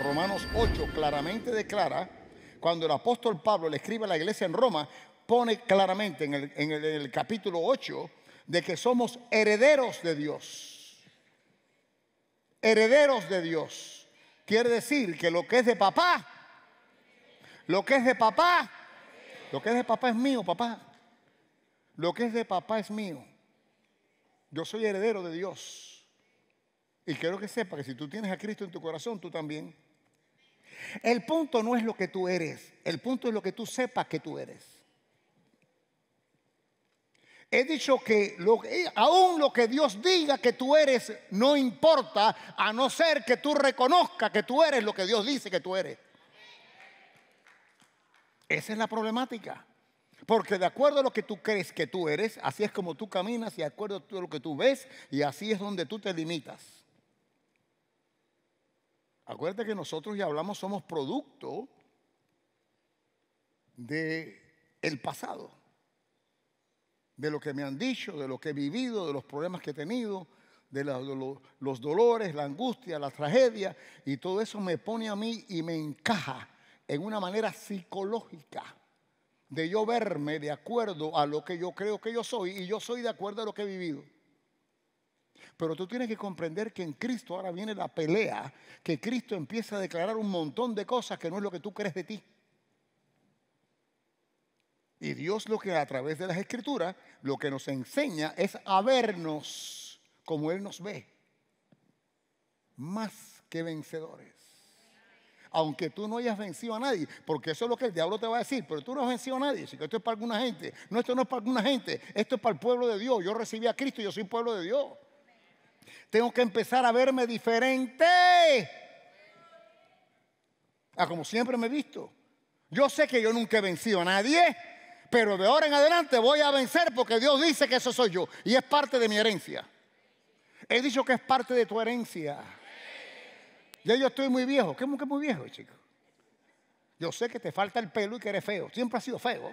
Romanos 8 claramente declara, cuando el apóstol Pablo le escribe a la iglesia en Roma, pone claramente en el, capítulo 8 de que somos herederos de Dios. Herederos de Dios. Quiere decir que lo que es de papá, lo que es de papá, lo que es de papá es mío, papá. Lo que es de papá es mío. Yo soy heredero de Dios. Y quiero que sepa que si tú tienes a Cristo en tu corazón, tú también. El punto no es lo que tú eres, el punto es lo que tú sepas que tú eres. He dicho que aún lo que Dios diga que tú eres no importa a no ser que tú reconozcas que tú eres lo que Dios dice que tú eres. Esa es la problemática. Porque de acuerdo a lo que tú crees que tú eres, así es como tú caminas y de acuerdo a lo que tú ves y así es donde tú te limitas. Acuérdate que nosotros ya hablamos, somos producto de el pasado, de lo que me han dicho, de lo que he vivido, de los problemas que he tenido, de, los dolores, la angustia, la tragedia, y todo eso me pone a mí y me encaja en una manera psicológica de yo verme de acuerdo a lo que yo creo que yo soy y yo soy de acuerdo a lo que he vivido. Pero tú tienes que comprender que en Cristo ahora viene la pelea, que Cristo empieza a declarar un montón de cosas que no es lo que tú crees de ti. Y Dios lo que a través de las escrituras, lo que nos enseña es a vernos como Él nos ve, más que vencedores. Aunque tú no hayas vencido a nadie, porque eso es lo que el diablo te va a decir, pero tú no has vencido a nadie, que esto es para alguna gente, no, esto no es para alguna gente, esto es para el pueblo de Dios, yo recibí a Cristo, yo soy pueblo de Dios. Tengo que empezar a verme diferente a ah, como siempre me he visto. Yo sé que yo nunca he vencido a nadie, pero de ahora en adelante voy a vencer porque Dios dice que eso soy yo y es parte de mi herencia. He dicho que es parte de tu herencia. Ya yo estoy muy viejo. ¿Qué que muy viejo, chico? Yo sé que te falta el pelo y que eres feo. Siempre has sido feo.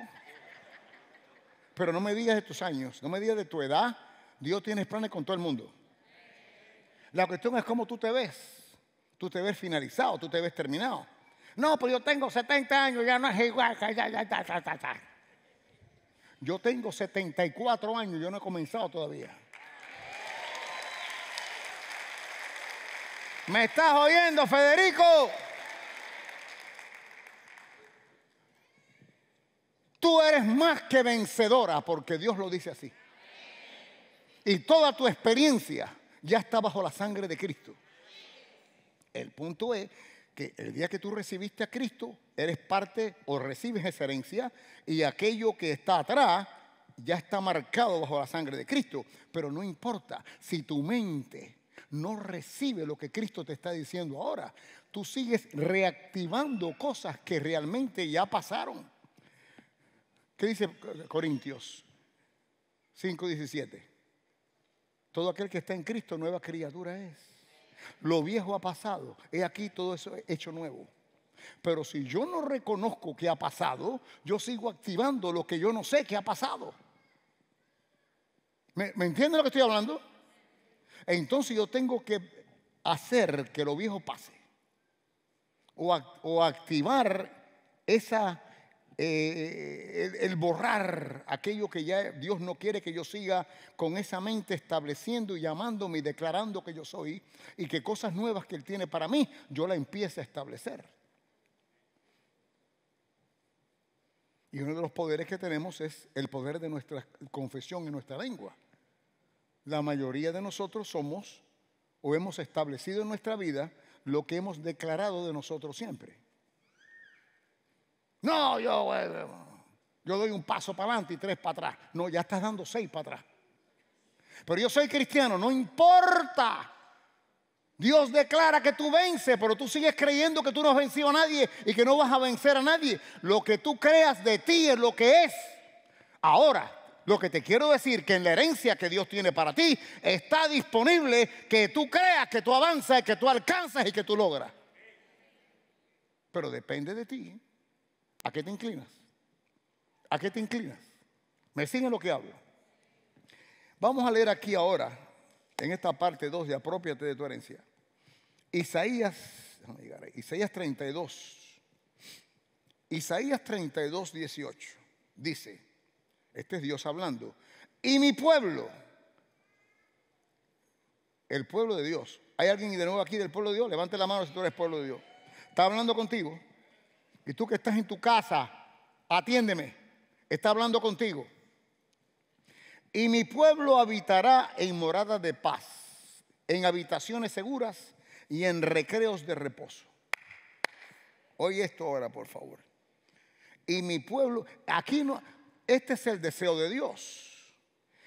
Pero no me digas de tus años, no me digas de tu edad. Dios tiene planes con todo el mundo. La cuestión es cómo tú te ves. Tú te ves finalizado, tú te ves terminado. No, pero yo tengo 70 años, ya no es igual. yo tengo 74 años, yo no he comenzado todavía. ¿Me estás oyendo, Federico? Tú eres más que vencedora porque Dios lo dice así. Y toda tu experiencia ya está bajo la sangre de Cristo. El punto es que el día que tú recibiste a Cristo, eres parte o recibes esa herencia y aquello que está atrás ya está marcado bajo la sangre de Cristo. Pero no importa, si tu mente no recibe lo que Cristo te está diciendo ahora, tú sigues reactivando cosas que realmente ya pasaron. ¿Qué dice Corintios 5:17? Todo aquel que está en Cristo, nueva criatura es. Lo viejo ha pasado. He aquí todo eso hecho nuevo. Pero si yo no reconozco que ha pasado, yo sigo activando lo que yo no sé que ha pasado. ¿Me, me entienden lo que estoy hablando? Entonces yo tengo que hacer que lo viejo pase. O, o activar esa eh, el, borrar aquello que ya Dios no quiere que yo siga con esa mente estableciendo y llamándome y declarando que yo soy y que cosas nuevas que Él tiene para mí, yo la empiece a establecer. Y uno de los poderes que tenemos es el poder de nuestra confesión en nuestra lengua. La mayoría de nosotros somos o hemos establecido en nuestra vida lo que hemos declarado de nosotros siempre. No, yo, yo doy un paso para adelante y tres para atrás. No, ya estás dando seis para atrás. Pero yo soy cristiano, no importa. Dios declara que tú vences, pero tú sigues creyendo que tú no has vencido a nadie y que no vas a vencer a nadie. Lo que tú creas de ti es lo que es. Ahora, lo que te quiero decir que en la herencia que Dios tiene para ti está disponible que tú creas, que tú avanzas, que tú alcanzas y que tú logras. Pero depende de ti. ¿A qué te inclinas? ¿A qué te inclinas? ¿Me siguen lo que hablo? Vamos a leer aquí ahora, en esta parte 2 de Apropiate de tu herencia. Isaías, llegar ahí, Isaías 32. Isaías 32, 18. Dice, este es Dios hablando. Y mi pueblo, el pueblo de Dios. ¿Hay alguien de nuevo aquí del pueblo de Dios? Levante la mano si tú eres pueblo de Dios. Está hablando contigo. Y tú que estás en tu casa, atiéndeme, está hablando contigo. Y mi pueblo habitará en morada de paz, en habitaciones seguras y en recreos de reposo. Oye esto ahora, por favor. Y mi pueblo, aquí no, este es el deseo de Dios.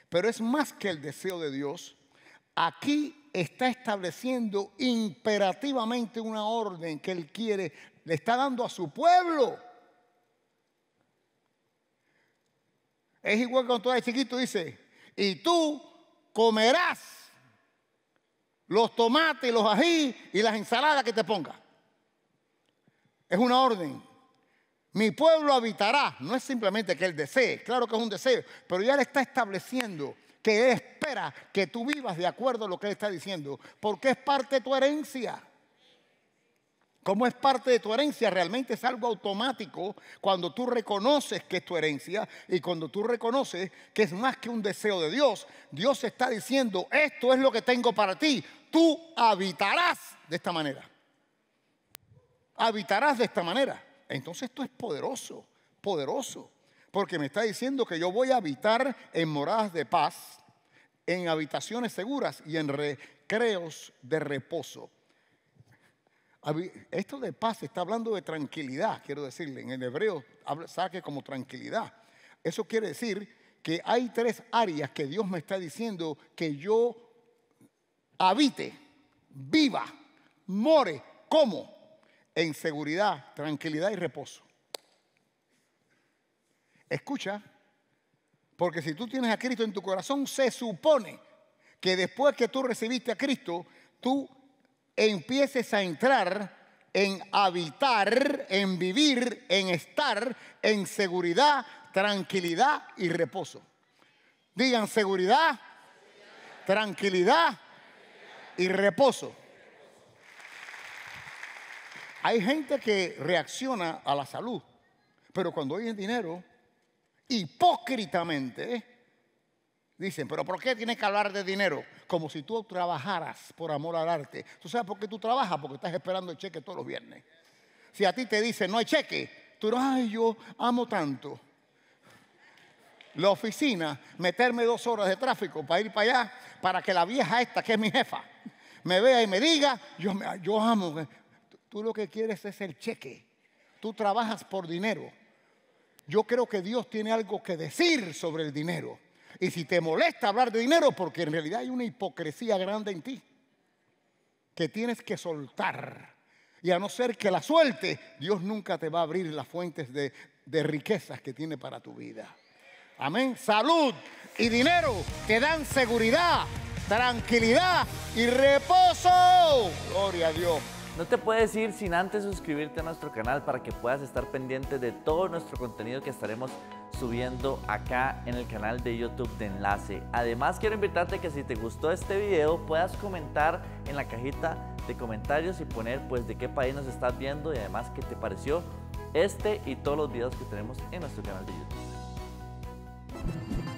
Pero es más que el deseo de Dios. Aquí está estableciendo imperativamente una orden que Él quiere le está dando a su pueblo. Es igual que cuando tú eres chiquito, dice, y tú comerás los tomates, los ají y las ensaladas que te ponga. Es una orden. Mi pueblo habitará. No es simplemente que él desee, claro que es un deseo, pero ya le está estableciendo que él espera que tú vivas de acuerdo a lo que él está diciendo, porque es parte de tu herencia. Como es parte de tu herencia, realmente es algo automático cuando tú reconoces que es tu herencia y cuando tú reconoces que es más que un deseo de Dios. Dios está diciendo, esto es lo que tengo para ti. Tú habitarás de esta manera. Habitarás de esta manera. Entonces esto es poderoso, poderoso. Porque me está diciendo que yo voy a habitar en moradas de paz, en habitaciones seguras y en recreos de reposo. Esto de paz está hablando de tranquilidad, quiero decirle. En hebreo saque como tranquilidad. Eso quiere decir que hay tres áreas que Dios me está diciendo que yo habite, viva, more. como, En seguridad, tranquilidad y reposo. Escucha, porque si tú tienes a Cristo en tu corazón, se supone que después que tú recibiste a Cristo, tú empieces a entrar en habitar, en vivir, en estar, en seguridad, tranquilidad y reposo. Digan seguridad, tranquilidad y reposo. Hay gente que reacciona a la salud, pero cuando hay dinero, hipócritamente, Dicen, pero ¿por qué tienes que hablar de dinero? Como si tú trabajaras por amor al arte. ¿Tú sabes por qué tú trabajas? Porque estás esperando el cheque todos los viernes. Si a ti te dicen, no hay cheque, tú no, ay, yo amo tanto. La oficina, meterme dos horas de tráfico para ir para allá, para que la vieja esta, que es mi jefa, me vea y me diga, yo, yo amo. Tú lo que quieres es el cheque. Tú trabajas por dinero. Yo creo que Dios tiene algo que decir sobre el dinero. Y si te molesta hablar de dinero, porque en realidad hay una hipocresía grande en ti, que tienes que soltar. Y a no ser que la suelte, Dios nunca te va a abrir las fuentes de, riquezas que tiene para tu vida. Amén. Salud y dinero te dan seguridad, tranquilidad y reposo. Gloria a Dios. No te puedes ir sin antes suscribirte a nuestro canal para que puedas estar pendiente de todo nuestro contenido que estaremos subiendo acá en el canal de YouTube de Enlace. Además quiero invitarte que si te gustó este video puedas comentar en la cajita de comentarios y poner pues de qué país nos estás viendo y además qué te pareció este y todos los videos que tenemos en nuestro canal de YouTube.